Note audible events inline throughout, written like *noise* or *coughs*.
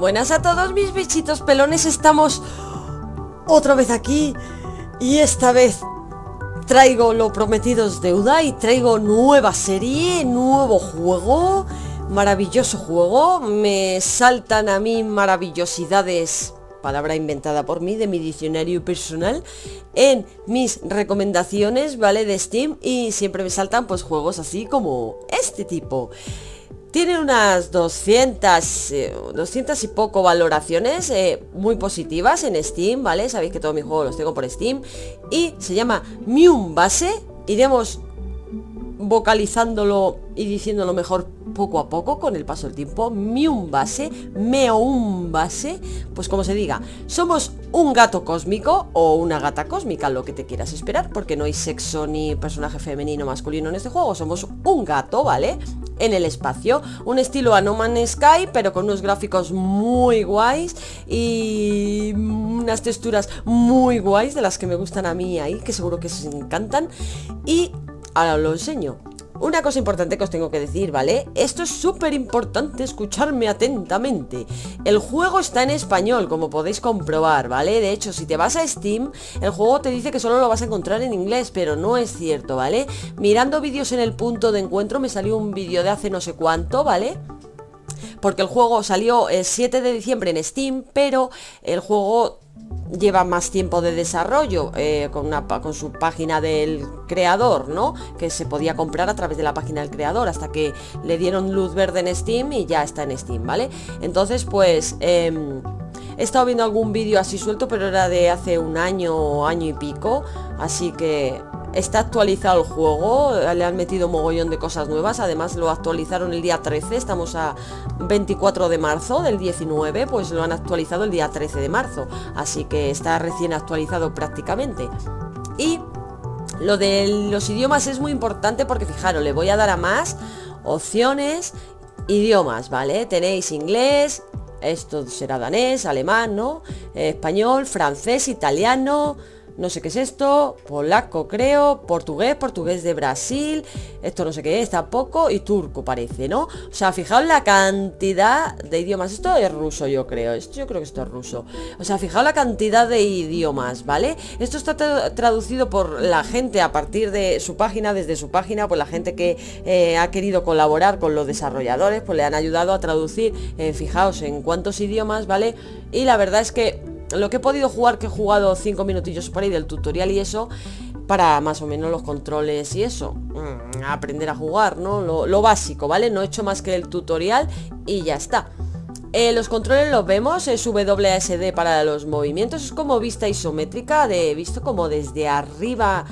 Buenas a todos mis bichitos pelones, estamos otra vez aquí y esta vez traigo lo prometidos es deuda y traigo nueva serie, nuevo juego, maravilloso juego, me saltan a mí maravillosidades palabra inventada por mí de mi diccionario personal en mis recomendaciones, ¿vale? De Steam y siempre me saltan pues juegos así como este tipo. Tiene unas 200, eh, y poco valoraciones eh, muy positivas en Steam, ¿vale? Sabéis que todos mis juegos los tengo por Steam. Y se llama Mium Base. Iremos vocalizándolo y diciéndolo mejor poco a poco con el paso del tiempo, mi un base, meo un base, pues como se diga, somos un gato cósmico o una gata cósmica, lo que te quieras esperar, porque no hay sexo ni personaje femenino masculino en este juego, somos un gato, ¿vale? En el espacio, un estilo a No Man's Sky, pero con unos gráficos muy guays y unas texturas muy guays de las que me gustan a mí ahí, que seguro que se encantan. Y Ahora os lo enseño una cosa importante que os tengo que decir, ¿vale? Esto es súper importante escucharme atentamente. El juego está en español, como podéis comprobar, ¿vale? De hecho, si te vas a Steam, el juego te dice que solo lo vas a encontrar en inglés, pero no es cierto, ¿vale? Mirando vídeos en el punto de encuentro me salió un vídeo de hace no sé cuánto, ¿vale? Porque el juego salió el 7 de diciembre en Steam, pero el juego lleva más tiempo de desarrollo eh, con, una, con su página del creador, ¿no? Que se podía comprar a través de la página del creador hasta que le dieron luz verde en Steam y ya está en Steam, ¿vale? Entonces, pues... Em, he estado viendo algún vídeo así suelto, pero era de hace un año o año y pico, así que Está actualizado el juego, eh, le han metido mogollón de cosas nuevas, además lo actualizaron el día 13, estamos a 24 de marzo del 19, pues lo han actualizado el día 13 de marzo, así que está recién actualizado prácticamente. Y lo de los idiomas es muy importante porque fijaros, le voy a dar a más opciones, idiomas, ¿vale? Tenéis inglés, esto será danés, alemán, español, francés, italiano, no sé qué es esto, polaco creo, portugués, portugués de Brasil, esto no sé qué es tampoco, y turco parece, ¿no? O sea, fijaos la cantidad de idiomas, esto es ruso yo creo, esto, yo creo que esto es ruso. O sea, fijaos la cantidad de idiomas, ¿vale? Esto está traducido por la gente a partir de su página, desde su página, por la gente que eh, ha querido colaborar con los desarrolladores, pues le han ayudado a traducir, eh, fijaos en cuántos idiomas, ¿vale? Y la verdad es que lo que he podido jugar, que he jugado 5 minutillos por ahí del tutorial y eso, para más o menos los controles y eso, mm, aprender a jugar, ¿no? Lo, básico, ¿vale? No he hecho más que el tutorial y ya está. Eh, los controles los vemos, es WSD para los movimientos, es como vista isométrica, de visto como desde arriba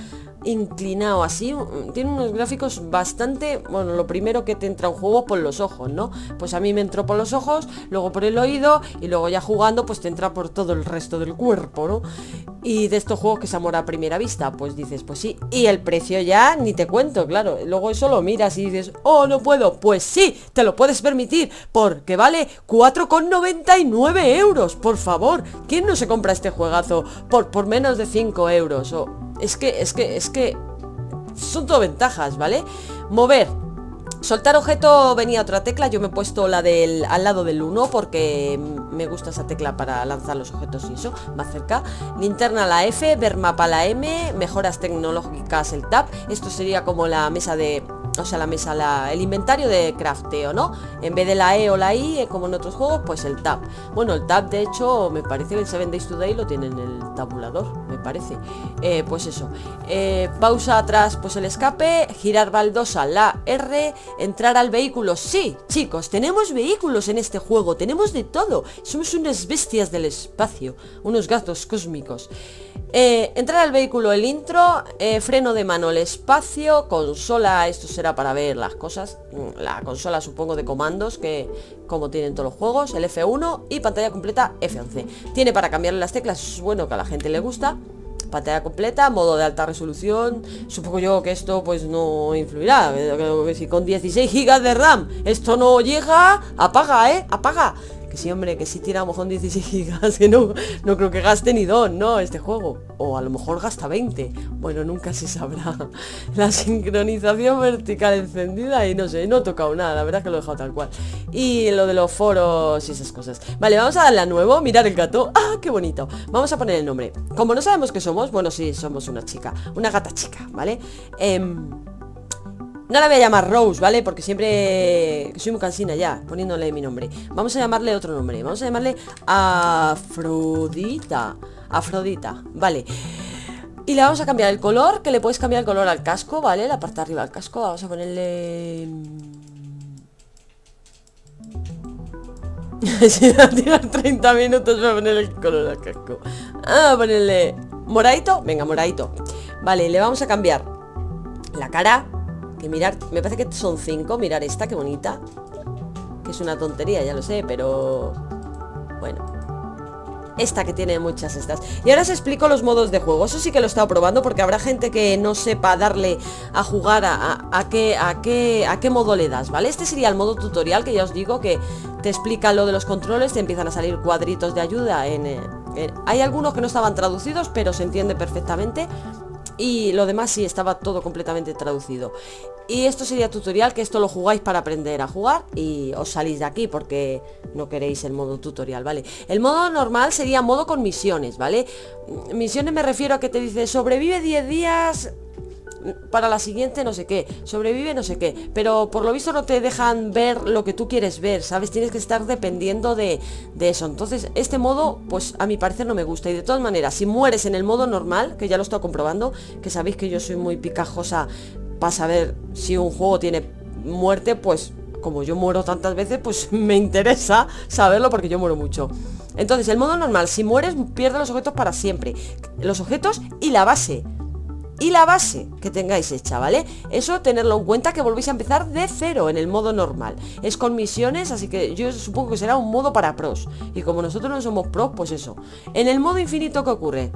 inclinado así, tiene unos gráficos bastante, bueno, lo primero que te entra un juego por pues los ojos, ¿no? Pues a mí me entró por los ojos, luego por el oído y luego ya jugando pues te entra por todo el resto del cuerpo, ¿no? Y de estos juegos que se amor a primera vista, pues dices, pues sí, y el precio ya ni te cuento, claro, luego eso lo miras y dices, oh, no puedo, pues sí, te lo puedes permitir, porque vale 4,99 euros, por favor, ¿quién no se compra este juegazo por, por menos de 5 euros? O, es que, es que, es que... Son todo ventajas, ¿vale? Mover. Soltar objeto venía otra tecla, yo me he puesto la del al lado del 1 porque me gusta esa tecla para lanzar los objetos y eso, más cerca. Linterna la F, ver mapa la M, mejoras tecnológicas el TAP, esto sería como la mesa de o sea, la mesa, la, el inventario de crafteo, ¿no? En vez de la E o la I, eh, como en otros juegos, pues el tab. Bueno, el tab, de hecho, me parece que el 7 Days Today lo tiene en el tabulador, me parece. Eh, pues eso. Eh, pausa atrás, pues el escape. Girar baldosa, la R. Entrar al vehículo. Sí, chicos, tenemos vehículos en este juego. Tenemos de todo. Somos unas bestias del espacio. Unos gatos cósmicos. entrar al vehículo, el intro. freno de mano, el espacio. Consola, esto será para ver las cosas. Mm, la consola, supongo, de comandos, que como tienen todos los juegos, el F1 y pantalla completa F11. Tiene para cambiarle las teclas, es bueno que a la gente le gusta. Pantalla completa, modo de alta resolución. Supongo yo que esto pues no influirá. Si con 16 GB de RAM esto no llega, apaga, ¿eh? Apaga. Que sí, hombre, que si sí tira a lo mejor 16 gigas, que no, no creo que gaste ni dos, ¿no? Este juego. O a lo mejor gasta 20. Bueno, nunca se sabrá. La sincronización vertical encendida y no sé, no he tocado nada, la verdad es que lo he dejado tal cual. Y lo de los foros y esas cosas. Vale, vamos a darle a nuevo, mirar el gato. ¡Ah, qué bonito! Vamos a poner el nombre. Como no sabemos que somos, bueno, sí, somos una chica, una gata chica, ¿vale? Eh, no la voy a llamar Rose, ¿vale? Porque siempre... Soy muy cansina ya, poniéndole mi nombre Vamos a llamarle otro nombre Vamos a llamarle Afrodita Afrodita, vale Y le vamos a cambiar el color Que le puedes cambiar el color al casco, ¿vale? La parte de arriba del casco Vamos a ponerle... *laughs* Si va a tirar 30 minutos a poner el color al casco Vamos a ponerle... ¿Moradito? Venga, moradito Vale, le vamos a cambiar La cara que mirar, me parece que son cinco. Mirar esta, qué bonita. Que es una tontería, ya lo sé, pero... Bueno, esta que tiene muchas estas. Y ahora os explico los modos de juego. Eso sí que lo he estado probando porque habrá gente que no sepa darle a jugar a, a, qué, a, qué, a qué modo le das, ¿vale? Este sería el modo tutorial que ya os digo que te explica lo de los controles, te empiezan a salir cuadritos de ayuda en... Eh, hay algunos que no estaban traducidos, pero se entiende perfectamente y lo demás sí estaba todo completamente traducido. Y esto sería tutorial, que esto lo jugáis para aprender a jugar y os salís de aquí porque no queréis el modo tutorial, ¿vale? El modo normal sería modo con misiones, ¿vale? Misiones me refiero a que te dice sobrevive 10 días para la siguiente no sé qué, sobrevive no sé qué, pero por lo visto no te dejan ver lo que tú quieres ver, ¿sabes? Tienes que estar dependiendo de, de eso. Entonces, este modo, pues a mi parecer no me gusta. Y de todas maneras, si mueres en el modo normal, que ya lo estoy comprobando, que sabéis que yo soy muy picajosa para saber si un juego tiene muerte, pues como yo muero tantas veces, pues *laughs* me interesa saberlo porque yo muero mucho. Entonces, el modo normal, si mueres, pierdes los objetos para siempre. Los objetos y la base y la base que tengáis hecha, ¿vale? Eso tenerlo en cuenta que volvéis a empezar de cero en el modo normal. Es con misiones, así que yo supongo que será un modo para pros. Y como nosotros no somos pros, pues eso. En el modo infinito, ¿qué ocurre?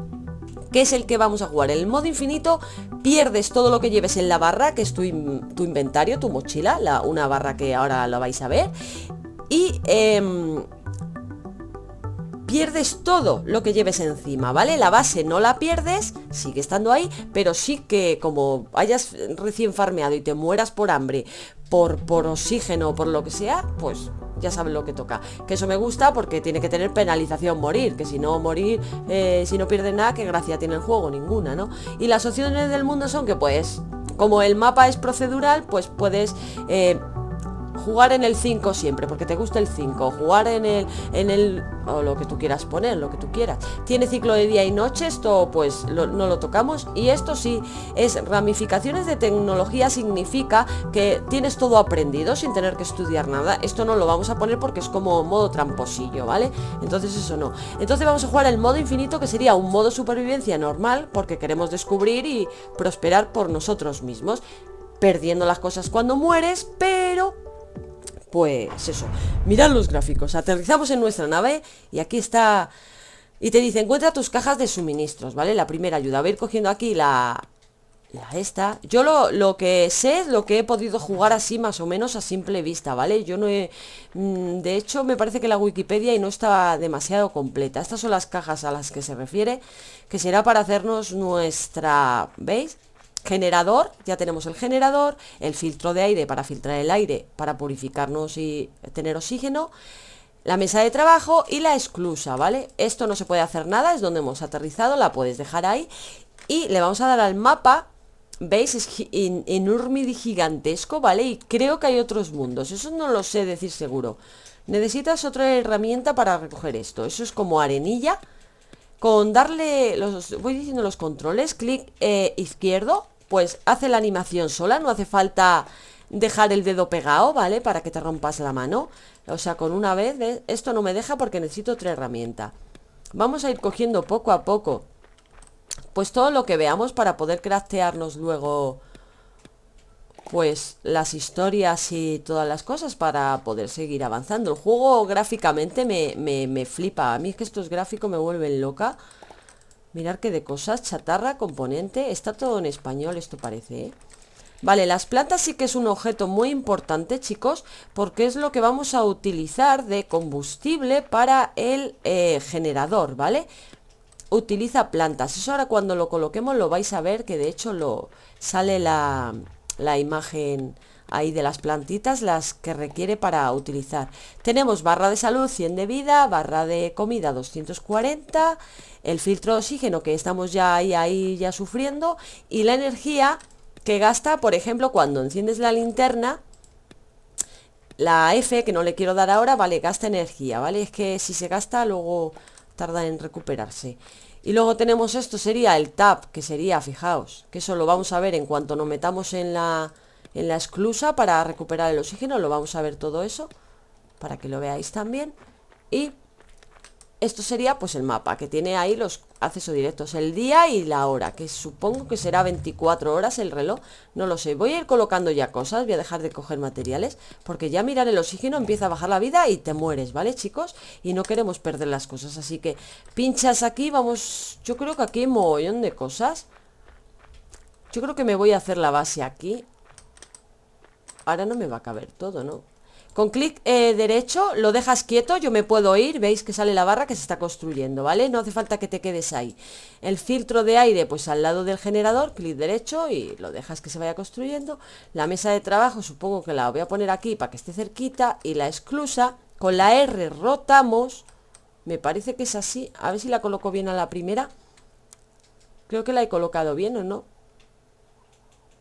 que es el que vamos a jugar. En el modo infinito pierdes todo lo que lleves en la barra, que es tu, inventario, tu mochila, la una barra que ahora lo vais a ver. Y... Em, pierdes todo lo que lleves encima, ¿vale? La base no la pierdes, sigue estando ahí, pero sí que como hayas recién farmeado y te mueras por hambre, por, por oxígeno o por lo que sea, pues ya sabes lo que toca. Que eso me gusta porque tiene que tener penalización morir, que si no morir, eh, si no pierde nada, ¿qué gracia tiene el juego? Ninguna, ¿no? Y las opciones del mundo son que pues, como el mapa es procedural, pues puedes... Eh, jugar en el 5 siempre, porque te gusta el 5, jugar en el, en el, o lo que tú quieras poner, lo que tú quieras. Tiene ciclo de día y noche, esto pues no lo tocamos, y esto sí, es ramificaciones de tecnología significa que tienes todo aprendido sin tener que estudiar nada, esto no lo vamos a poner porque es como modo tramposillo, ¿vale? Entonces eso no. Entonces vamos a jugar el modo infinito, que sería un modo supervivencia normal, porque queremos descubrir y prosperar por nosotros mismos, perdiendo las cosas cuando mueres, pero pues eso, mirad los gráficos, aterrizamos en nuestra nave y aquí está... Y te dice, encuentra tus cajas de suministros, ¿vale? La primera ayuda, voy a ir cogiendo aquí la... La esta. Yo lo, lo que sé es lo que he podido jugar así más o menos a simple vista, ¿vale? Yo no he... Mm, de hecho, me parece que la Wikipedia y no está demasiado completa. Estas son las cajas a las que se refiere, que será para hacernos nuestra... ¿Veis? generador, ya tenemos el generador, el filtro de aire para filtrar el aire, para purificarnos y tener oxígeno, la mesa de trabajo y la esclusa, ¿vale? Esto no se puede hacer nada, es donde hemos aterrizado, la puedes dejar ahí y le vamos a dar al mapa ¿Veis? Es enorme y gigantesco, ¿vale? Y creo que hay otros mundos. Eso no lo sé decir seguro. Necesitas otra herramienta para recoger esto. Eso es como arenilla. Con darle los... Voy diciendo los controles. Clic eh, izquierdo pues hace la animación sola, no hace falta dejar el dedo pegado, ¿vale? Para que te rompas la mano. O sea, con una vez, esto no me deja porque necesito otra herramienta. Vamos a ir cogiendo poco a poco, pues todo lo que veamos para poder craftearnos luego, pues las historias y todas las cosas para poder seguir avanzando. El juego gráficamente me, me, me flipa, a mí es que estos gráficos me vuelven loca. Mirar que de cosas, chatarra, componente Está todo en español esto parece, ¿eh? Vale, las plantas sí que es un objeto muy importante, chicos, porque es lo que vamos a utilizar de combustible para el eh, generador, ¿vale? Utiliza plantas. Eso ahora cuando lo coloquemos lo vais a ver, que de hecho lo sale la, la imagen ahí de las plantitas las que requiere para utilizar. Tenemos barra de salud 100 de vida, barra de comida 240, el filtro de oxígeno que estamos ya ahí, ahí ya sufriendo y la energía que gasta, por ejemplo, cuando enciendes la linterna, la F, que no le quiero dar ahora, vale, gasta energía, ¿vale? Es que si se gasta luego tarda en recuperarse. Y luego tenemos esto, sería el TAP que sería, fijaos, que eso lo vamos a ver en cuanto nos metamos en la en la esclusa para recuperar el oxígeno. Lo vamos a ver todo eso para que lo veáis también. Y esto sería pues el mapa que tiene ahí los accesos directos, el día y la hora, que supongo que será 24 horas el reloj, no lo sé. Voy a ir colocando ya cosas, voy a dejar de coger materiales, porque ya mirar el oxígeno empieza a bajar la vida y te mueres, ¿vale chicos? Y no queremos perder las cosas, así que pinchas aquí, vamos, yo creo que aquí hay mogollón de cosas. Yo creo que me voy a hacer la base aquí ahora no me va a caber todo, ¿no? Con clic eh, derecho lo dejas quieto, yo me puedo ir, veis que sale la barra que se está construyendo, ¿vale? No hace falta que te quedes ahí. El filtro de aire, pues al lado del generador, clic derecho y lo dejas que se vaya construyendo. La mesa de trabajo supongo que la voy a poner aquí para que esté cerquita y la exclusa, con la R rotamos, me parece que es así, a ver si la coloco bien a la primera. Creo que la he colocado bien o no.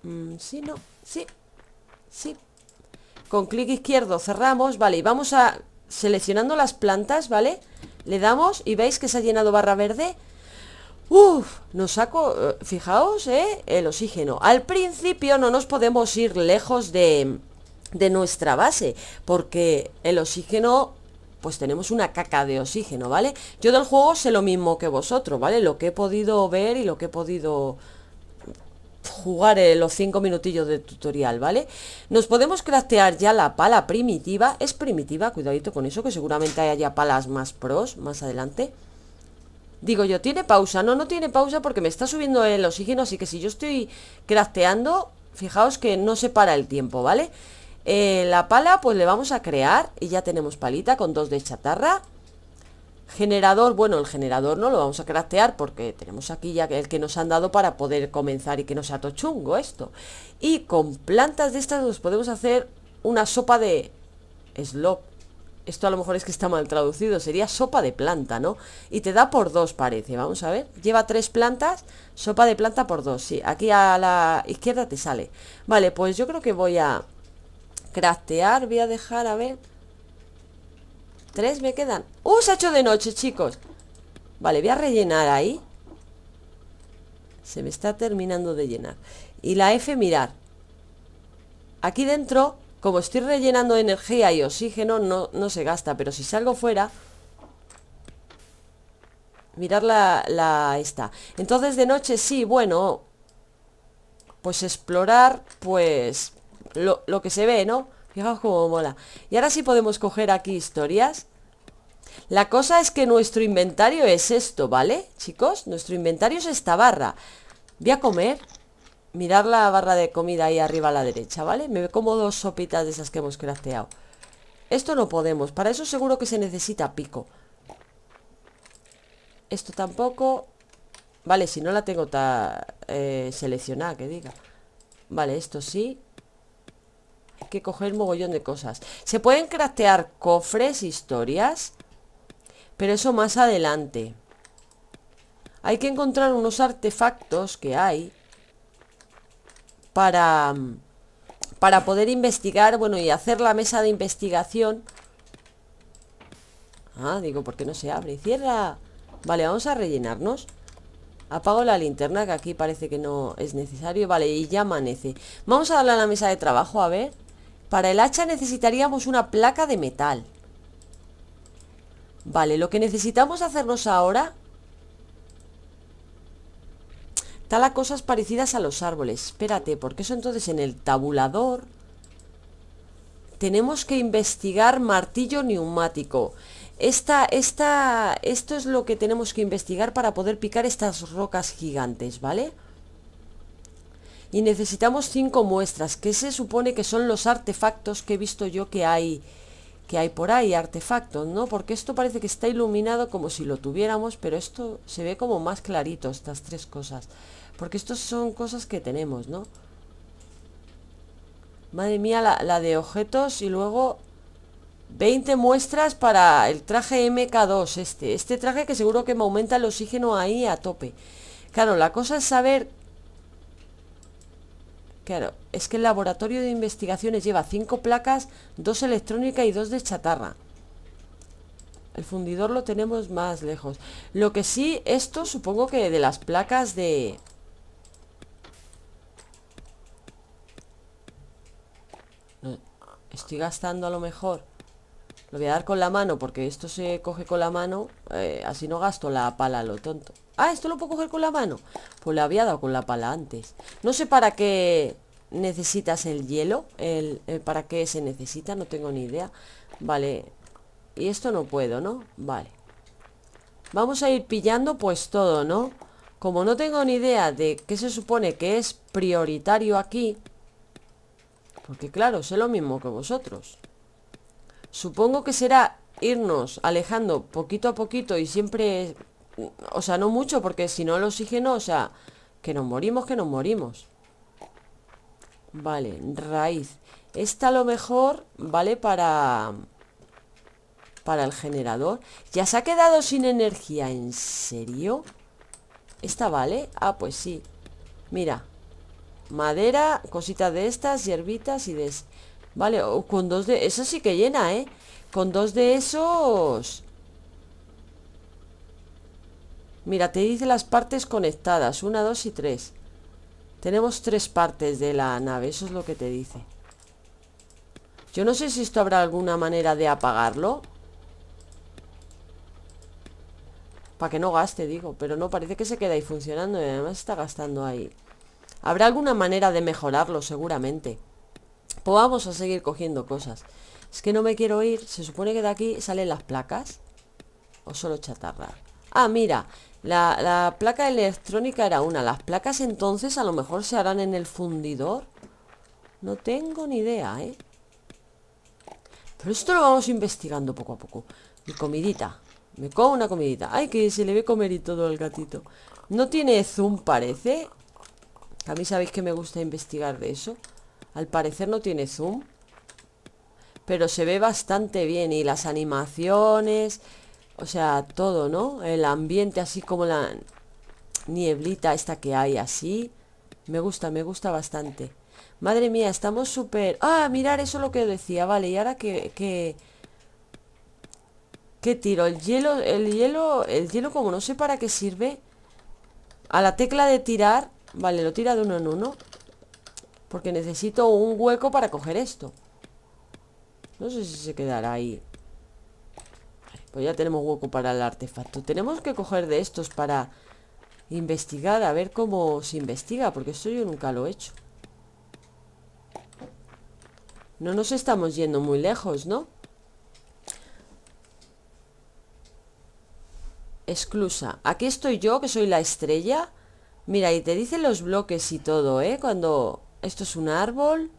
Si, mm, sí, no, sí, Sí. Con clic izquierdo cerramos, vale, y vamos a... Seleccionando las plantas, ¿vale? Le damos y veis que se ha llenado barra verde. Uf, nos saco, eh, fijaos, ¿eh? El oxígeno. Al principio no nos podemos ir lejos de, de nuestra base, porque el oxígeno pues tenemos una caca de oxígeno, ¿vale? Yo del juego sé lo mismo que vosotros, ¿vale? Lo que he podido ver y lo que he podido jugar eh, los cinco minutillos de tutorial, ¿vale? Nos podemos craftear ya la pala primitiva, es primitiva, cuidadito con eso, que seguramente haya palas más pros más adelante. Digo yo, ¿tiene pausa? No, no tiene pausa porque me está subiendo el oxígeno, así que si yo estoy crafteando, fijaos que no se para el tiempo, ¿vale? Eh, la pala pues le vamos a crear y ya tenemos palita con dos de chatarra. Generador, bueno, el generador no lo vamos a craftear porque tenemos aquí ya el que nos han dado para poder comenzar y que no sea tochungo esto. Y con plantas de estas nos podemos hacer una sopa de slop. Esto a lo mejor es que está mal traducido, sería sopa de planta, ¿no? Y te da por dos, parece, vamos a ver. Lleva tres plantas, sopa de planta por dos, sí. Aquí a la izquierda te sale. Vale, pues yo creo que voy a craftear, voy a dejar, a ver... Tres me quedan ¡Uh! Se ha hecho de noche, chicos Vale, voy a rellenar ahí Se me está terminando de llenar Y la F, mirar Aquí dentro Como estoy rellenando energía y oxígeno No, no se gasta, pero si salgo fuera Mirar la, la esta Entonces de noche sí, bueno Pues explorar Pues lo que se ve, ¿no? Fijaos cómo mola. Y ahora sí podemos coger aquí historias. La cosa es que nuestro inventario es esto, ¿vale? Chicos, nuestro inventario es esta barra. Voy a comer. Mirad la barra de comida ahí arriba a la derecha, ¿vale? Me ve como dos sopitas de esas que hemos crafteado. Esto no podemos. Para eso seguro que se necesita pico. Esto tampoco. Vale, si no la tengo ta, eh, seleccionada, que diga. Vale, esto sí que coger mogollón de cosas. Se pueden craftear cofres, historias, pero eso más adelante. Hay que encontrar unos artefactos que hay para, para poder investigar, bueno, y hacer la mesa de investigación. Ah, digo, ¿por qué no se abre? ¡Cierra! Vale, vamos a rellenarnos. Apago la linterna, que aquí parece que no es necesario. Vale, y ya amanece. Vamos a darle a la mesa de trabajo, a ver. Para el hacha necesitaríamos una placa de metal. Vale, lo que necesitamos hacernos ahora... Tala cosas parecidas a los árboles. Espérate, porque eso entonces en el tabulador... Tenemos que investigar martillo neumático. Esta, esta, esto es lo que tenemos que investigar para poder picar estas rocas gigantes, ¿vale? vale y necesitamos cinco muestras, que se supone que son los artefactos que he visto yo que hay que hay por ahí, artefactos, ¿no? Porque esto parece que está iluminado como si lo tuviéramos, pero esto se ve como más clarito, estas tres cosas. Porque estas son cosas que tenemos, ¿no? Madre mía, la, la de objetos y luego 20 muestras para el traje MK2 este. Este traje que seguro que me aumenta el oxígeno ahí a tope. Claro, la cosa es saber Claro, es que el laboratorio de investigaciones lleva cinco placas, dos electrónica y dos de chatarra. El fundidor lo tenemos más lejos. Lo que sí, esto supongo que de las placas de... estoy gastando a lo mejor. Lo voy a dar con la mano porque esto se coge con la mano. Eh, así no gasto la pala lo tonto. Ah, esto lo puedo coger con la mano Pues le había dado con la pala antes No sé para qué necesitas el hielo eh, Para qué se necesita, no tengo ni idea Vale Y esto no puedo, ¿no? Vale Vamos a ir pillando pues todo, ¿no? Como no tengo ni idea de qué se supone que es prioritario aquí Porque claro, sé lo mismo que vosotros Supongo que será irnos alejando poquito a poquito y siempre o sea, no mucho, porque si no el oxígeno, o sea, que nos morimos, que nos morimos. Vale, raíz. Esta a lo mejor vale para... Para el generador. Ya se ha quedado sin energía, ¿en serio? ¿Esta vale? Ah, pues sí. Mira. Madera, cositas de estas, hierbitas y de... Vale, con dos de... Eso sí que llena, ¿eh? Con dos de esos... Mira, te dice las partes conectadas. Una, dos y tres. Tenemos tres partes de la nave. Eso es lo que te dice. Yo no sé si esto habrá alguna manera de apagarlo. Para que no gaste, digo. Pero no, parece que se queda ahí funcionando. Y además está gastando ahí. Habrá alguna manera de mejorarlo, seguramente. Pues vamos a seguir cogiendo cosas. Es que no me quiero ir. Se supone que de aquí salen las placas. O solo chatarra. Ah, mira. La, placa electrónica era una. Las placas entonces a lo mejor se harán en el fundidor. No tengo ni idea, ¿eh? Pero esto lo vamos investigando poco a poco. Mi comidita. Me como una comidita. Ay, que se le ve comer y todo al gatito. No tiene zoom, parece. A mí sabéis que me gusta investigar de eso. Al parecer no tiene zoom. Pero se ve bastante bien. Y las animaciones o sea, todo, ¿no? El ambiente así como la nieblita esta que hay así. Me gusta, me gusta bastante. Madre mía, estamos súper... Ah, mirar, eso lo que decía. Vale, y ahora que... que... ¿Qué tiro? El hielo, el hielo, el hielo como no sé para qué sirve A la tecla de tirar Vale, lo tira de uno en uno Porque necesito un hueco para coger esto No sé si se quedará ahí pues ya tenemos hueco para el artefacto. Tenemos que coger de estos para investigar, a ver cómo se investiga, porque esto yo nunca lo he hecho. No nos estamos yendo muy lejos, ¿no? Exclusa. Aquí estoy yo, que soy la estrella. Mira, y te dicen los bloques y todo, ¿eh? Cuando... Esto es un árbol.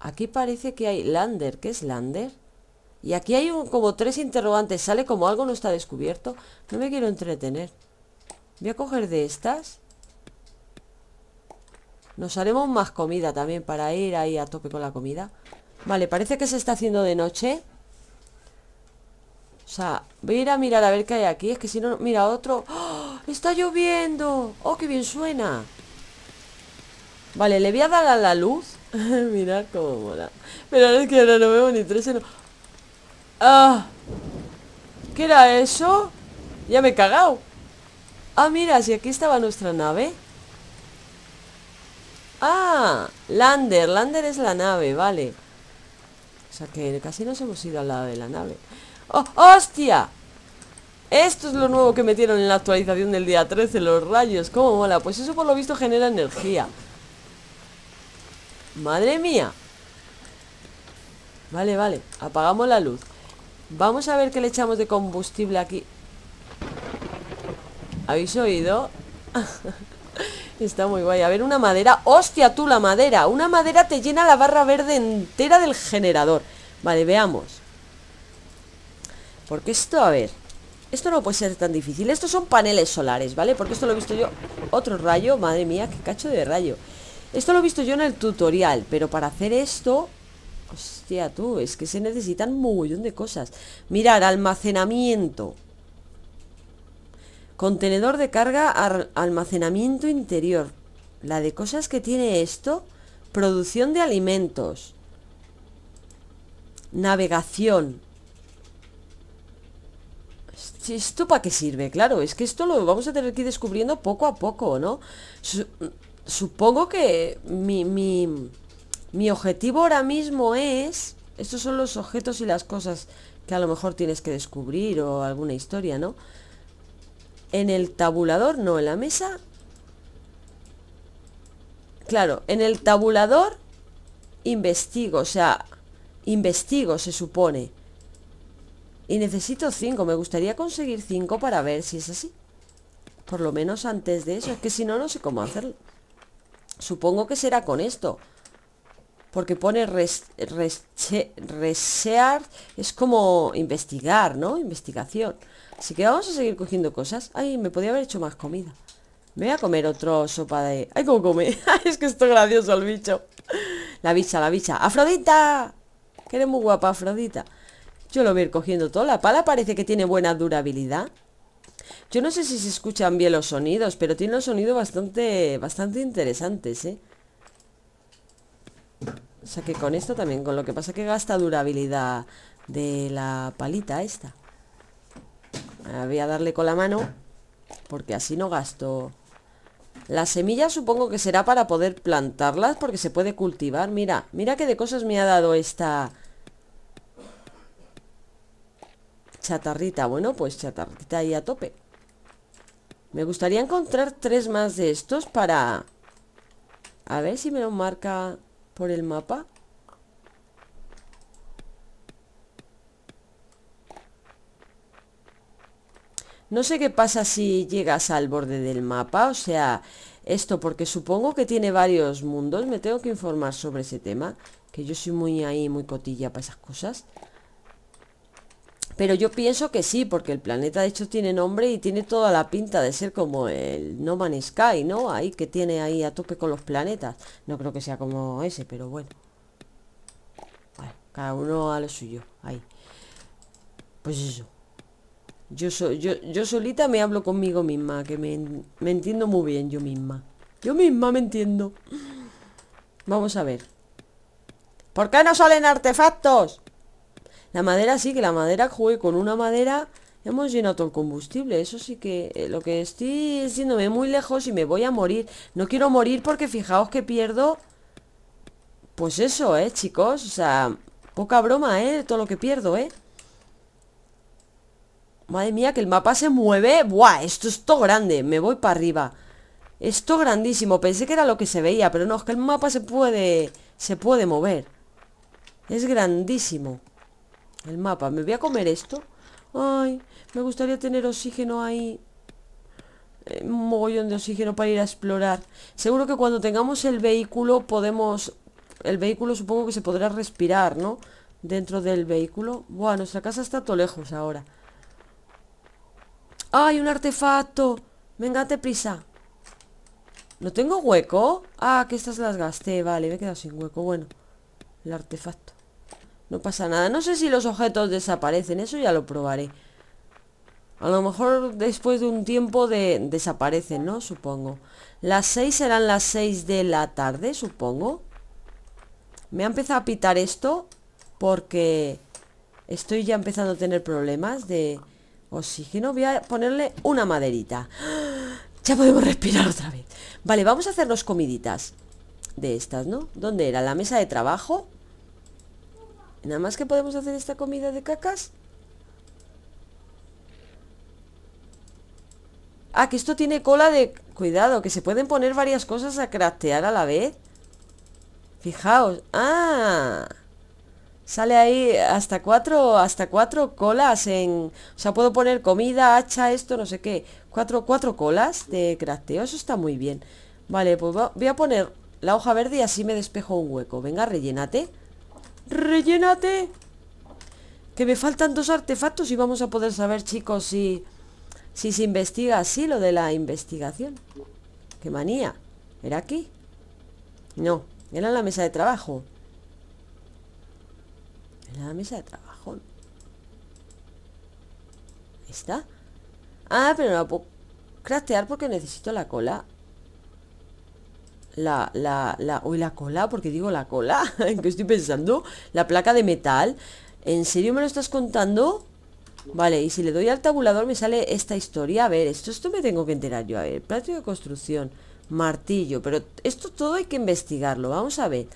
Aquí parece que hay Lander. ¿Qué es Lander? Y aquí hay como tres interrogantes. Sale como algo no está descubierto. No me quiero entretener. Voy a coger de estas. Nos haremos más comida también para ir ahí a tope con la comida. Vale, parece que se está haciendo de noche. O sea, voy a ir a mirar a ver qué hay aquí. Es que si no... Mira, otro... ¡Oh! ¡Está lloviendo! ¡Oh, qué bien suena! Vale, le voy a dar a la luz *laughs* Mirad cómo mola. pero es que ahora no veo ni tres ¡Ah! ¿Qué era eso? Ya me he cagado. Ah, mira, si aquí estaba nuestra nave. Ah, Lander. Lander es la nave, vale. O sea que casi nos hemos ido al lado de la nave. ¡Oh, hostia! Esto es lo nuevo que metieron en la actualización del día 13, los rayos. ¿Cómo mola? Pues eso por lo visto genera energía. Madre mía Vale, vale, apagamos la luz Vamos a ver qué le echamos de combustible aquí ¿Habéis oído? *laughs* Está muy guay A ver, una madera ¡Hostia tú, la madera! Una madera te llena la barra verde entera del generador Vale, veamos Porque esto, a ver Esto no puede ser tan difícil Estos son paneles solares, ¿vale? Porque esto lo he visto yo Otro rayo, madre mía, qué cacho de rayo esto lo he visto yo en el tutorial, pero para hacer esto... Hostia, tú, es que se necesitan un mogollón de cosas. Mirar, almacenamiento. Contenedor de carga, almacenamiento interior. La de cosas que tiene esto. Producción de alimentos. Navegación. ¿Esto para qué sirve? Claro, es que esto lo vamos a tener que ir descubriendo poco a poco, ¿no? supongo que mi, mi, mi objetivo ahora mismo es... Estos son los objetos y las cosas que a lo mejor tienes que descubrir o alguna historia, ¿no? En el tabulador, no, en la mesa... Claro, en el tabulador investigo, o sea, investigo se supone. Y necesito 5, me gustaría conseguir 5 para ver si es así. Por lo menos antes de eso, es que si no, no sé cómo hacerlo. Supongo que será con esto. Porque pone res, resear, es como investigar, ¿no? Investigación. Así que vamos a seguir cogiendo cosas. Ay, me podía haber hecho más comida. Me voy a comer otro sopa de... Ay, cómo come. *laughs* es que esto es gracioso el bicho. La bicha, la bicha. ¡Afrodita! Que eres muy guapa, Afrodita. Yo lo voy a ir cogiendo todo. La pala parece que tiene buena durabilidad. Yo no sé si se escuchan bien los sonidos, pero tiene un sonido bastante, bastante interesantes, ¿eh? O sea que con esto también, con lo que pasa que gasta durabilidad de la palita esta. voy a darle con la mano, porque así no gasto... Las semillas supongo que será para poder plantarlas, porque se puede cultivar. Mira, mira qué de cosas me ha dado esta, Chatarrita, bueno, pues chatarrita ahí a tope Me gustaría encontrar tres más de estos para... A ver si me lo marca por el mapa No sé qué pasa si llegas al borde del mapa, o sea, esto, porque supongo que tiene varios mundos, me tengo que informar sobre ese tema, que yo soy muy ahí, muy cotilla para esas cosas. Pero yo pienso que sí, porque el planeta de hecho tiene nombre y tiene toda la pinta de ser como el No Man's Sky, ¿no? Ahí que tiene ahí a tope con los planetas. No creo que sea como ese, pero bueno. cada uno a lo suyo. Ahí. Pues eso. Yo, yo, solita me hablo conmigo misma, que me, me entiendo muy bien yo misma. Yo misma me entiendo. Vamos a ver. ¿Por qué no salen artefactos? La madera sí, que la madera jugué con una madera. Hemos llenado todo el combustible. Eso sí que eh, lo que estoy haciéndome muy lejos y me voy a morir. No quiero morir porque fijaos que pierdo... Pues eso, ¿eh, chicos? O sea, poca broma, ¿eh? Todo lo que pierdo, ¿eh? Madre mía, que el mapa se mueve. Buah, esto es todo grande. Me voy para arriba. Esto grandísimo. Pensé que era lo que se veía, pero no, es que el mapa se puede... Se puede mover. Es grandísimo. El mapa, ¿me voy a comer esto? Ay, me gustaría tener oxígeno ahí eh, Un mogollón de oxígeno para ir a explorar Seguro que cuando tengamos el vehículo podemos... El vehículo supongo que se podrá respirar, ¿no? Dentro del vehículo Buah, nuestra casa está todo lejos ahora ¡Ay, un artefacto! Venga, te prisa ¿No tengo hueco? Ah, que estas las gasté Vale, me he quedado sin hueco Bueno, el artefacto no pasa nada. No sé si los objetos desaparecen. Eso ya lo probaré. A lo mejor después de un tiempo de, desaparecen, ¿no? Supongo. Las seis serán las 6 de la tarde, supongo. Me ha empezado a pitar esto porque estoy ya empezando a tener problemas de oxígeno. Voy a ponerle una maderita. *gasps* Ya podemos respirar otra vez. Vale, vamos a hacer los comiditas de estas, ¿no? ¿Dónde era? La mesa de trabajo. Nada más que podemos hacer esta comida de cacas. Ah, que esto tiene cola de... Cuidado, que se pueden poner varias cosas a craftear a la vez. Fijaos. Ah. Sale ahí hasta cuatro, hasta cuatro colas en... O sea, puedo poner comida, hacha, esto, no sé qué. Cuatro, cuatro colas de crafteo. Eso está muy bien. Vale, pues voy a poner la hoja verde y así me despejo un hueco. Venga, rellénate. ¡Rellénate! Que me faltan dos artefactos y vamos a poder saber, chicos, si, si se investiga así lo de la investigación. ¡Qué manía! ¿Era aquí? No, era en la mesa de trabajo. Era la mesa de trabajo. está. Ah, pero no la puedo craftear porque necesito la cola la, la, la, hoy la cola, porque digo la cola, *laughs* ¿En qué estoy pensando, la placa de metal. ¿En serio me lo estás contando? Vale, y si le doy al tabulador me sale esta historia. A ver, esto, esto me tengo que enterar yo. A ver, plástico de construcción, martillo. Pero esto todo hay que investigarlo. Vamos a ver.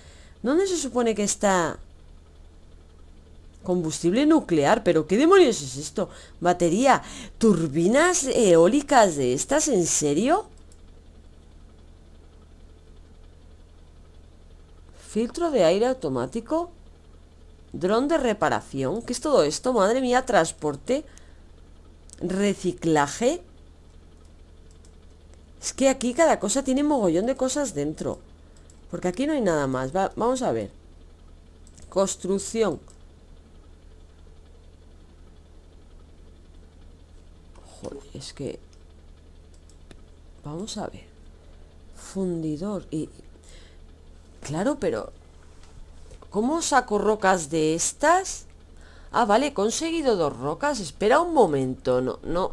¿Dónde se supone que está combustible nuclear, pero ¿qué demonios es esto? Batería, turbinas eólicas de estas, ¿en serio? Filtro de aire automático. Dron de reparación. ¿Qué es todo esto? Madre mía, transporte. Reciclaje. Es que aquí cada cosa tiene mogollón de cosas dentro. Porque aquí no hay nada más. vamos a ver. Construcción. Joder, es que... Vamos a ver. Fundidor. Y Claro, pero... ¿Cómo saco rocas de estas? Ah, vale, he conseguido dos rocas. Espera un momento. No, no.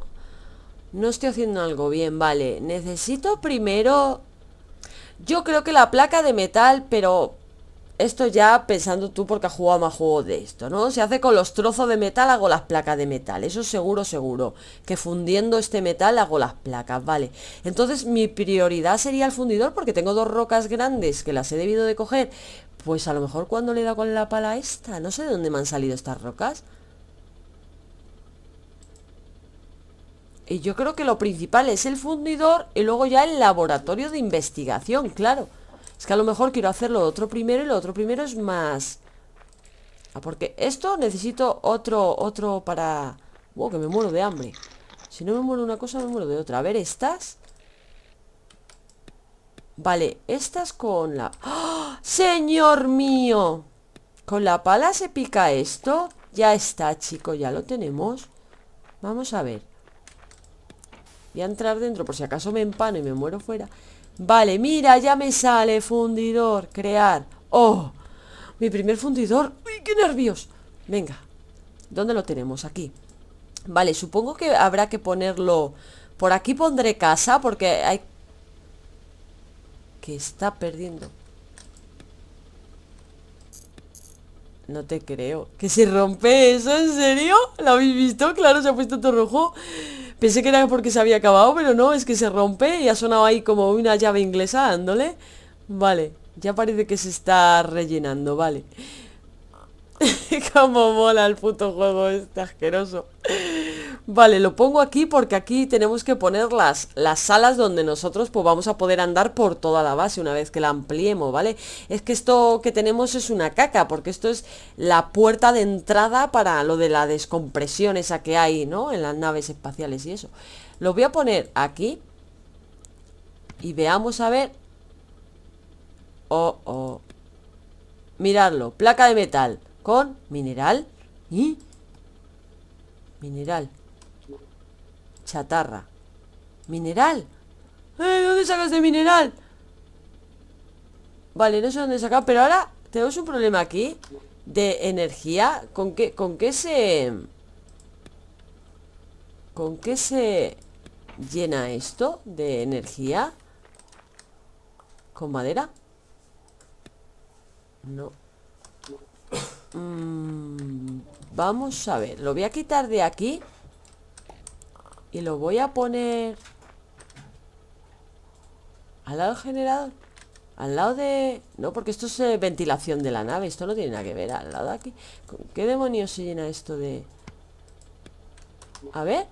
No estoy haciendo algo bien. Vale, necesito primero... Yo creo que la placa de metal, pero esto ya pensando tú porque has jugado más juego de esto, ¿no? Se hace con los trozos de metal, hago las placas de metal. Eso seguro, seguro. Que fundiendo este metal hago las placas, ¿vale? Entonces mi prioridad sería el fundidor porque tengo dos rocas grandes que las he debido de coger. Pues a lo mejor cuando le da con la pala esta. No sé de dónde me han salido estas rocas. Y yo creo que lo principal es el fundidor y luego ya el laboratorio de investigación, claro. Es que a lo mejor quiero hacer lo otro primero y lo otro primero es más... Ah, porque esto necesito otro, otro para... Wow, que me muero de hambre. Si no me muero una cosa, me muero de otra. A ver, estas... Vale, estas con la... ¡Ah! ¡Señor mío! Con la pala se pica esto. Ya está, chico, ya lo tenemos. Vamos a ver. Voy a entrar dentro por si acaso me empano y me muero fuera. Vale, mira, ya me sale fundidor, crear. ¡Oh! Mi primer fundidor. ¡Uy, qué nervios! Venga, ¿dónde lo tenemos? Aquí. Vale, supongo que habrá que ponerlo... Por aquí pondré casa porque hay... Que está perdiendo. No te creo. ¿Que se rompe eso? ¿En serio? ¿Lo habéis visto? Claro, se ha puesto todo rojo. Pensé que era porque se había acabado, pero no, es que se rompe y ha sonado ahí como una llave inglesa dándole. Vale, ya parece que se está rellenando, vale. *laughs* Como mola el puto juego este asqueroso. Vale, lo pongo aquí porque aquí tenemos que poner las, salas donde nosotros pues vamos a poder andar por toda la base una vez que la ampliemos, ¿vale? Es que esto que tenemos es una caca porque esto es la puerta de entrada para lo de la descompresión esa que hay, ¿no? En las naves espaciales y eso. Lo voy a poner aquí y veamos a ver... Oh, oh. Miradlo, placa de metal con mineral y... Mineral Chatarra. ¿Mineral? Eh, ¿Dónde ¿Dónde de mineral? Vale, no sé dónde sacar, pero ahora tenemos un problema aquí de energía. ¿Con qué, con qué se... ¿Con qué se llena esto de energía? ¿Con madera? No. *coughs* Mm, vamos a ver, lo voy a quitar de aquí y lo voy a poner al lado del generador. Al lado de... No, porque esto es eh, ventilación de la nave. Esto no tiene nada que ver. Al lado de aquí. ¿Qué demonios se llena esto de...? A ver.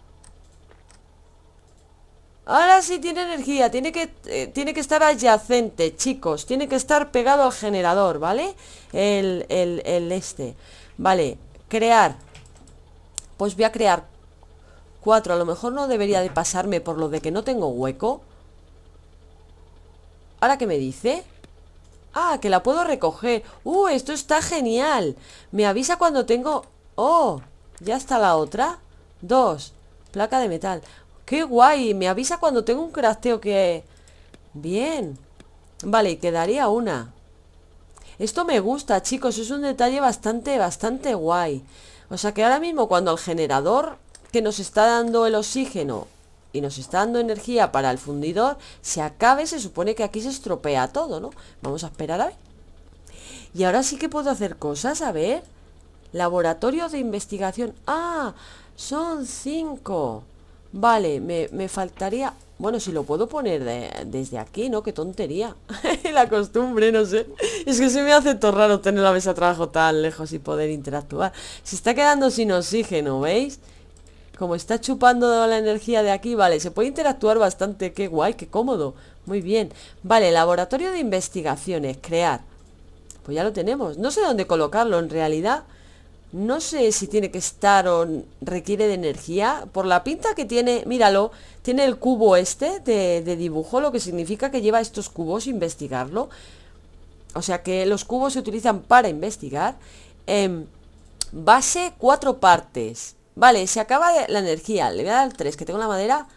Ahora sí tiene energía. Tiene que, eh, tiene que estar adyacente, chicos. Tiene que estar pegado al generador, ¿vale? El, el, el este. Vale. Crear. Pues voy a crear 4. A lo mejor no debería de pasarme por lo de que no tengo hueco. ¿Ahora qué me dice? Ah, que la puedo recoger. ¡Uh, esto está genial! Me avisa cuando tengo... ¡Oh! Ya está la otra. Dos, Placa de metal. ¡Qué guay! Me avisa cuando tengo un crafteo que... Bien. Vale, quedaría una. Esto me gusta, chicos. Es un detalle bastante, bastante guay. O sea que ahora mismo cuando el generador que nos está dando el oxígeno y nos está dando energía para el fundidor, se acabe, se supone que aquí se estropea todo, ¿no? Vamos a esperar a ver. Y ahora sí que puedo hacer cosas, a ver. Laboratorio de investigación. Ah, son cinco. Vale, me, faltaría... Bueno, si lo puedo poner desde aquí, ¿no? Qué tontería. *laughs* la costumbre, no sé. Es que se me hace todo raro tener la mesa de trabajo tan lejos y poder interactuar. Se está quedando sin oxígeno, ¿veis? Como está chupando la energía de aquí, vale, se puede interactuar bastante, qué guay, qué cómodo. Muy bien. Vale, laboratorio de investigaciones, crear. Pues ya lo tenemos. No sé dónde colocarlo, en realidad. No sé si tiene que estar o requiere de energía. Por la pinta que tiene, míralo, tiene el cubo este de, dibujo, lo que significa que lleva estos cubos, investigarlo. O sea que los cubos se utilizan para investigar. En em, base cuatro partes. Vale, se acaba la energía Le voy a dar 3, que tengo la madera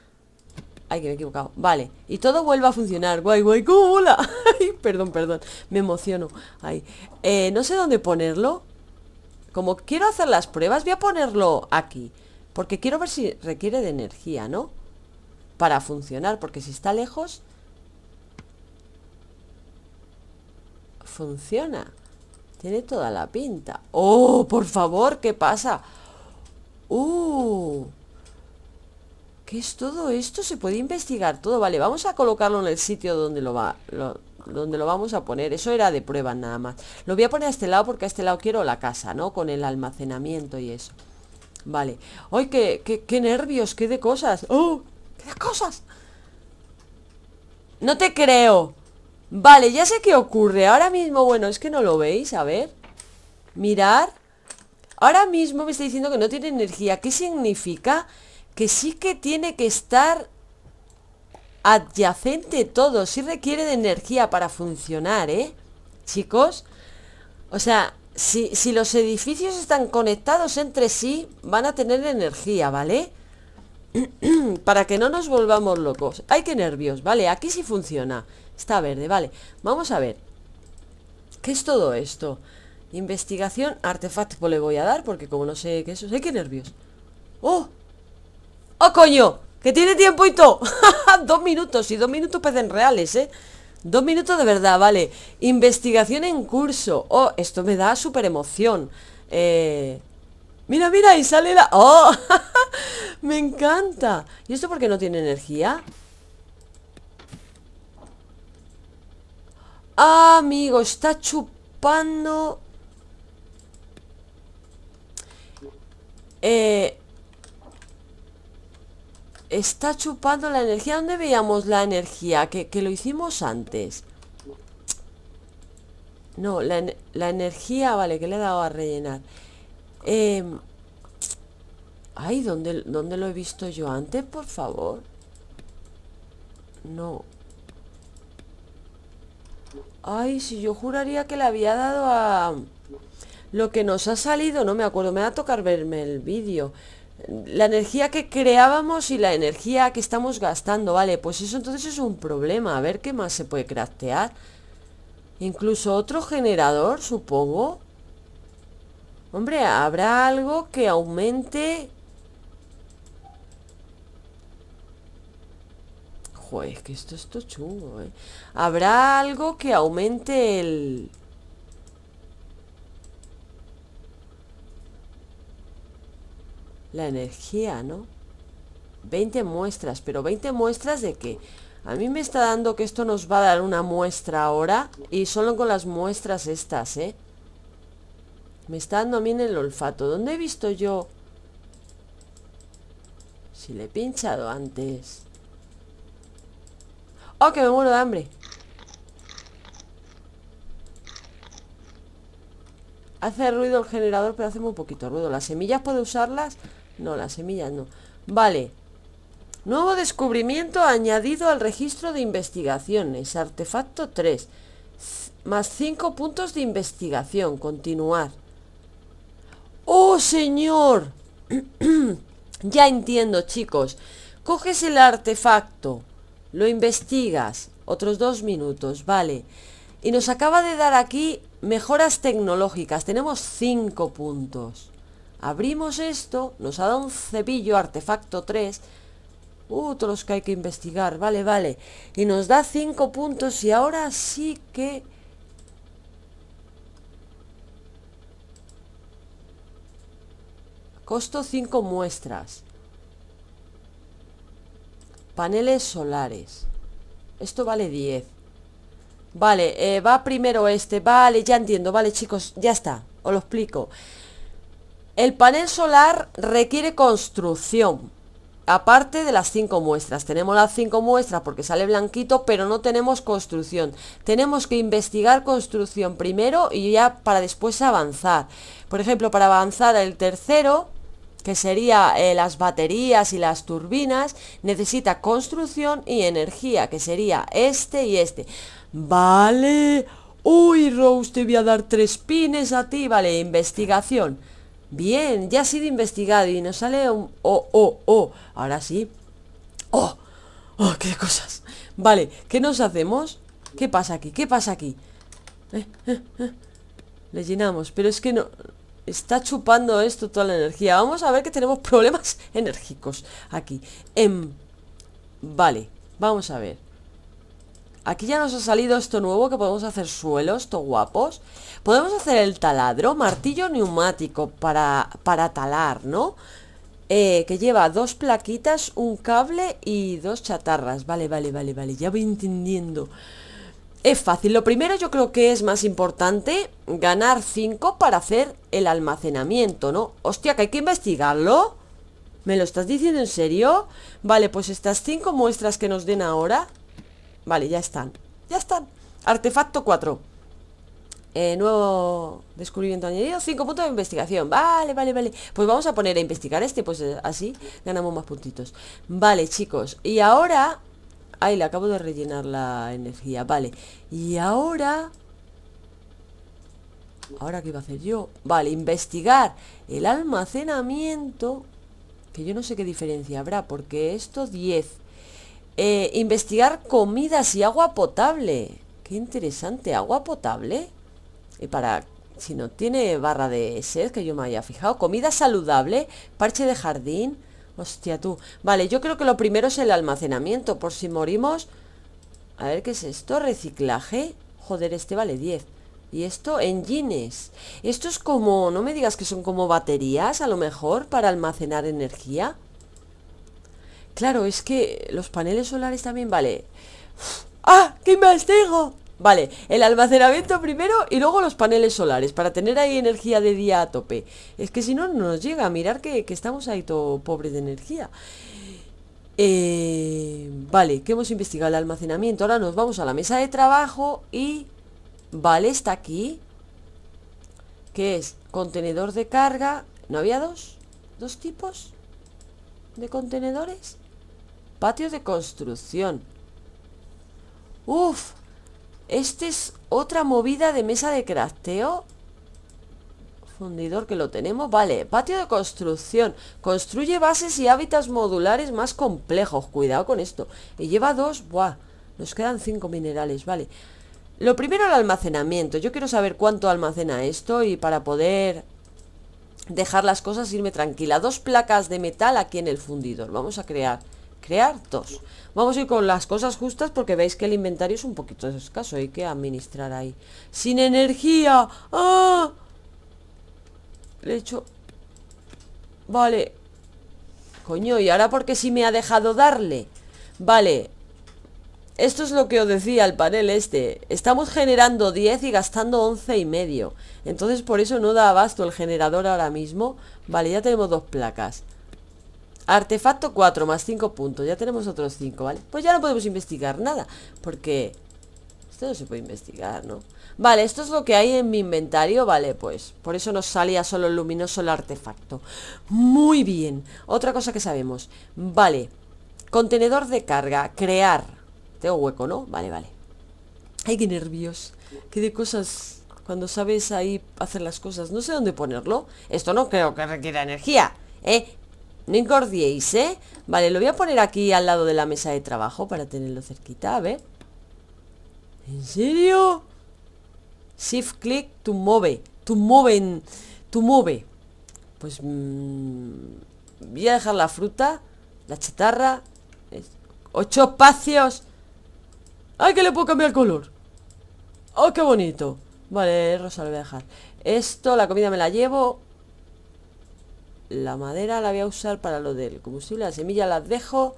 Ay, que me he equivocado, vale Y todo vuelve a funcionar, guay, guay, mola *laughs* perdón, perdón, me emociono Ay, eh, no sé dónde ponerlo Como quiero hacer las pruebas Voy a ponerlo aquí Porque quiero ver si requiere de energía, ¿no? Para funcionar, porque si está lejos Funciona Tiene toda la pinta ¡Oh, por favor! ¿Qué pasa? ¡Oh! ¿Qué es todo esto? Se puede investigar todo. Vale, vamos a colocarlo en el sitio donde lo va... donde lo vamos a poner. Eso era de prueba nada más. Lo voy a poner a este lado porque a este lado quiero la casa, ¿no? Con el almacenamiento y eso. Vale. ¡Ay, qué, qué, nervios! ¡Qué de cosas! ¡Oh! ¡Qué de cosas! No te creo. Vale, ya sé qué ocurre. Ahora mismo, bueno, es que no lo veis. A ver. Mirar. Ahora mismo me está diciendo que no tiene energía. ¿Qué significa? Que sí que tiene que estar adyacente todo. Sí requiere de energía para funcionar, ¿eh? Chicos. O sea, si, si los edificios están conectados entre sí, van a tener energía, ¿vale? *clears throat* para que no nos volvamos locos. Hay que nervios, ¿vale? Aquí sí funciona. Está verde, vale. Vamos a ver. ¿Qué es todo esto? Investigación, artefacto pues le voy a dar Porque como no sé qué es eso, sé qué nervios! ¡Oh! ¡Oh, coño! ¡Que tiene tiempo y todo! *laughs* dos minutos, y dos minutos pecen reales, ¿eh? Dos minutos de verdad, vale Investigación en curso Oh, esto me da súper emoción Eh... Mira, mira, y sale la... ¡Oh! *laughs* ¡Me encanta! ¿Y esto porque no tiene energía? Ah, amigo, está chupando... Eh, está chupando la energía. ¿Dónde veíamos la energía? Que, lo hicimos antes. No, la, energía, vale, que le he dado a rellenar. Em, ay, ¿dónde, ¿dónde lo he visto yo antes, por favor? No. Ay, si yo juraría que le había dado a... Lo que nos ha salido, no me acuerdo, me va a tocar verme el vídeo. La energía que creábamos y la energía que estamos gastando, vale, pues eso entonces es un problema. A ver qué más se puede craftear. Incluso otro generador, supongo. Hombre, habrá algo que aumente... Joder, es que esto es ¿eh? Habrá algo que aumente el... la energía, ¿no? 20 muestras, pero 20 muestras de qué? A mí me está dando que esto nos va a dar una muestra ahora y solo con las muestras estas, ¿eh? Me está dando a mí el olfato. ¿Dónde he visto yo? Si le he pinchado antes. ¡Oh, que me muero de hambre! Hace ruido el generador, pero hace muy poquito ruido. ¿Las semillas puedo usarlas? No, la semillas no. Vale. Nuevo descubrimiento añadido al registro de investigaciones. Artefacto 3. Más 5 puntos de investigación. Continuar. ¡Oh, señor! *clears throat* ya entiendo, chicos. Coges el artefacto. Lo investigas. Otros dos minutos. Vale. Y nos acaba de dar aquí mejoras tecnológicas. Tenemos 5 puntos. Abrimos esto, nos ha dado un cepillo, artefacto 3. Otros que hay que investigar, vale, vale. Y nos da 5 puntos y ahora sí que... Costo 5 muestras. Paneles solares. Esto vale 10. Vale, eh, va primero este. Vale, ya entiendo. Vale, chicos, ya está. Os lo explico. El panel solar requiere construcción, aparte de las cinco muestras. Tenemos las cinco muestras porque sale blanquito, pero no tenemos construcción. Tenemos que investigar construcción primero y ya para después avanzar. Por ejemplo, para avanzar el tercero, que sería eh, las baterías y las turbinas, necesita construcción y energía, que sería este y este. Vale. Uy, Rose, te voy a dar tres pines a ti. Vale, investigación. Bien, ya ha sido investigado y nos sale un... Oh, oh, oh, ahora sí. Oh, oh, qué cosas. Vale, ¿qué nos hacemos? ¿Qué pasa aquí? ¿Qué pasa aquí? Eh, eh, eh. Le llenamos, pero es que no... Está chupando esto toda la energía. Vamos a ver que tenemos problemas *laughs* enérgicos aquí. Em, vale, vamos a ver. Aquí ya nos ha salido esto nuevo que podemos hacer suelos, to guapos. Podemos hacer el taladro, martillo neumático para, para talar, ¿no? Eh, que lleva dos plaquitas, un cable y dos chatarras. Vale, vale, vale, vale, ya voy entendiendo. Es fácil, lo primero yo creo que es más importante ganar cinco para hacer el almacenamiento, ¿no? Hostia, que hay que investigarlo. ¿Me lo estás diciendo en serio? Vale, pues estas cinco muestras que nos den ahora Vale, ya están. Ya están. Artefacto 4. Eh, nuevo descubrimiento añadido. 5 puntos de investigación. Vale, vale, vale. Pues vamos a poner a investigar este, pues eh, así ganamos más puntitos. Vale, chicos. Y ahora... Ahí le acabo de rellenar la energía. Vale. Y ahora... Ahora, ¿qué iba a hacer yo? Vale, investigar el almacenamiento. Que yo no sé qué diferencia habrá, porque esto 10. Eh, investigar comidas y agua potable. Qué interesante, agua potable. Y para, si no tiene barra de sed, que yo me haya fijado. Comida saludable, parche de jardín. Hostia tú. Vale, yo creo que lo primero es el almacenamiento, por si morimos. A ver, ¿qué es esto? Reciclaje. Joder, este vale 10. Y esto, engines. Esto es como, no me digas que son como baterías, a lo mejor, para almacenar energía. Claro, es que los paneles solares también, vale. ¡Ah! ¡Que investigo! Vale, el almacenamiento primero y luego los paneles solares para tener ahí energía de día a tope. Es que si no, no nos llega. Mirar que, estamos ahí todo pobres de energía. Eh, vale, que hemos investigado el almacenamiento. Ahora nos vamos a la mesa de trabajo y... Vale, está aquí. Que es contenedor de carga. ¿No había dos? ¿Dos tipos de contenedores? Patio de construcción. Uf. Este es otra movida de mesa de crafteo. Fundidor que lo tenemos. Vale, patio de construcción. Construye bases y hábitats modulares más complejos. Cuidado con esto. Y lleva dos. Buah. Nos quedan cinco minerales. Vale. Lo primero el almacenamiento. Yo quiero saber cuánto almacena esto y para poder dejar las cosas irme tranquila. Dos placas de metal aquí en el fundidor. Vamos a crear crear dos. Vamos a ir con las cosas justas porque veis que el inventario es un poquito escaso. Hay que administrar ahí. ¡Sin energía! ¡Ah! Le he hecho... Vale. Coño, ¿y ahora porque si me ha dejado darle? Vale. Esto es lo que os decía el panel este. Estamos generando 10 y gastando 11 y medio. Entonces por eso no da abasto el generador ahora mismo. Vale, ya tenemos dos placas. Artefacto 4 más 5 puntos Ya tenemos otros 5, ¿vale? Pues ya no podemos investigar nada Porque... Esto no se puede investigar, ¿no? Vale, esto es lo que hay en mi inventario Vale, pues por eso nos salía solo el luminoso el artefacto Muy bien Otra cosa que sabemos Vale Contenedor de carga Crear Tengo hueco, ¿no? Vale, vale Ay, qué nervios Qué de cosas... Cuando sabes ahí hacer las cosas No sé dónde ponerlo Esto no creo que requiera energía ¿Eh? No engordéis, ¿eh? Vale, lo voy a poner aquí al lado de la mesa de trabajo para tenerlo cerquita, a ver. ¿En serio? Shift click to move. To move. move. Pues mm, voy a dejar la fruta, la chatarra. ocho espacios. ¡Ay, que le puedo cambiar el color! ¡Oh, qué bonito! Vale, rosa lo voy a dejar. Esto, la comida me la llevo la madera la voy a usar para lo del combustible. La semilla las dejo.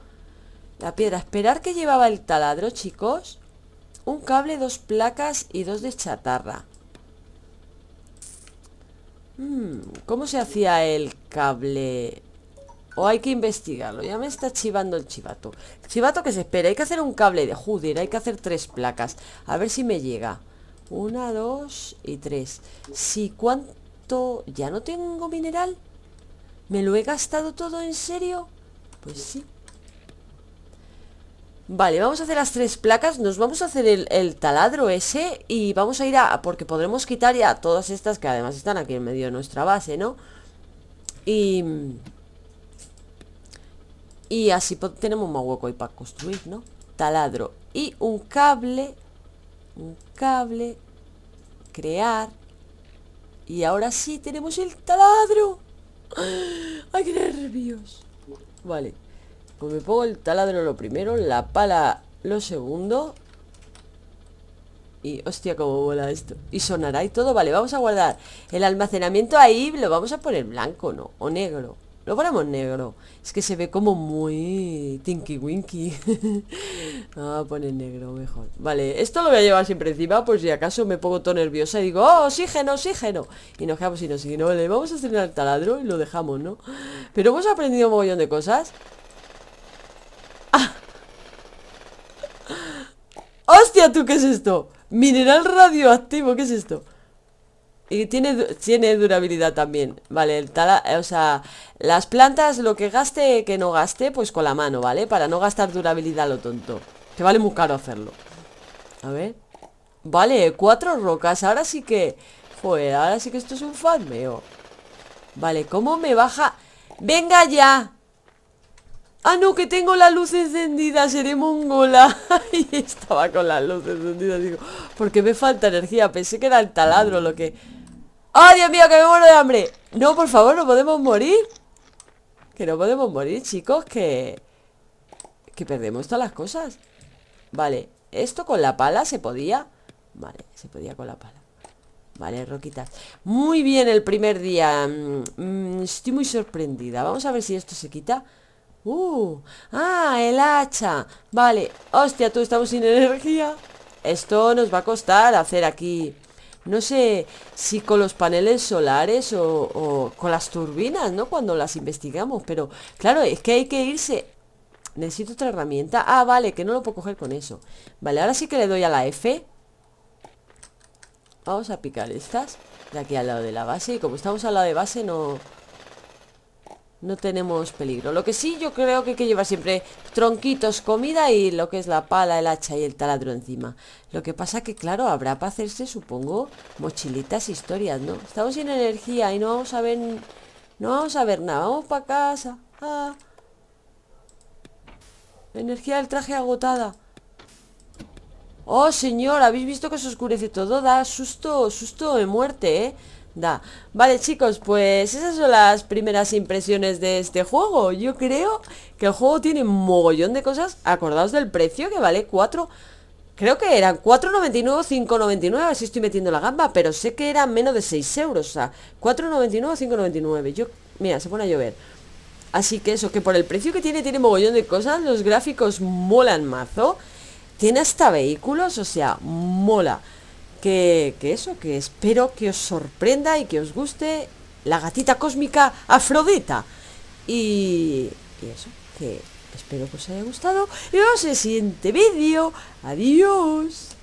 La piedra. Esperar que llevaba el taladro, chicos. Un cable, dos placas y dos de chatarra. Hmm, ¿Cómo se hacía el cable? O hay que investigarlo. Ya me está chivando el chivato. chivato que se espera. Hay que hacer un cable de Judir. Hay que hacer tres placas. A ver si me llega. Una, dos y tres. Si cuánto... Ya no tengo mineral. ¿Me lo he gastado todo en serio? Pues sí Vale, vamos a hacer las tres placas Nos vamos a hacer el, taladro ese Y vamos a ir a... Porque podremos quitar ya todas estas Que además están aquí en medio de nuestra base, ¿no? Y... Y así tenemos más hueco ahí para construir, ¿no? Taladro Y un cable Un cable Crear Y ahora sí tenemos el taladro *gasps* ¡Ay, qué nervios! Vale. Pues me pongo el taladro lo primero, la pala lo segundo. Y hostia, como vuela esto. Y sonará y todo. Vale, vamos a guardar el almacenamiento ahí. Lo vamos a poner blanco, ¿no? O negro. Lo ponemos negro. Es que se ve como muy... Tinky Winky. *laughs* ah, poner negro mejor. Vale, esto lo voy a llevar siempre encima por si acaso me pongo todo nerviosa y digo, ¡Oh, oxígeno, oxígeno! Y nos quedamos sin oxígeno. le vamos a estrenar el taladro y lo dejamos, ¿no? Pero hemos aprendido un mogollón de cosas. Ah. *laughs* ¡Hostia, tú! ¿Qué es esto? Mineral radioactivo, ¿qué es esto? Y tiene, tiene durabilidad también, ¿vale? El eh, o sea, las plantas, lo que gaste, que no gaste, pues con la mano, ¿vale? Para no gastar durabilidad lo tonto. Que vale muy caro hacerlo. A ver. Vale, cuatro rocas. Ahora sí que... Joder, ahora sí que esto es un farmeo. Vale, ¿cómo me baja? ¡Venga ya! Ah, no, que tengo la luz encendida, seré mongola. *laughs* y estaba con la luz encendida digo, porque me falta energía. Pensé que era el taladro lo que... ¡Oh, Dios mío, que me muero de hambre! No, por favor, no podemos morir Que no podemos morir, chicos Que... Que perdemos todas las cosas Vale, esto con la pala se podía Vale, se podía con la pala Vale, roquitas Muy bien el primer día mm, mm, Estoy muy sorprendida Vamos a ver si esto se quita Uh, ah, el hacha Vale, hostia, tú estamos sin energía Esto nos va a costar hacer aquí no sé si con los paneles solares o, con las turbinas, ¿no? Cuando las investigamos, pero claro, es que hay que irse Necesito otra herramienta Ah, vale, que no lo puedo coger con eso Vale, ahora sí que le doy a la F Vamos a picar estas De aquí al lado de la base Y como estamos al lado de base no, no tenemos peligro. Lo que sí yo creo que hay que llevar siempre tronquitos, comida y lo que es la pala, el hacha y el taladro encima. Lo que pasa que, claro, habrá para hacerse, supongo, mochilitas, historias, ¿no? Estamos sin energía y no vamos a ver... No vamos a ver nada, vamos para casa. Ah. Energía del traje agotada. Oh, señor, habéis visto que se oscurece todo, da susto, susto de muerte, ¿eh? Da. Vale chicos, pues esas son las primeras impresiones de este juego Yo creo que el juego tiene mogollón de cosas Acordaos del precio que vale 4 Creo que eran 4,99, 5,99 A ver si estoy metiendo la gamba Pero sé que era menos de 6 euros O sea, 4,99, 5,99 Yo, mira, se pone a llover Así que eso, que por el precio que tiene, tiene mogollón de cosas Los gráficos molan mazo Tiene hasta vehículos, o sea, mola que, eso, que espero que os sorprenda y que os guste la gatita cósmica Afrodita. Y, y eso, que espero que os haya gustado. Y nos vemos en el siguiente vídeo. Adiós.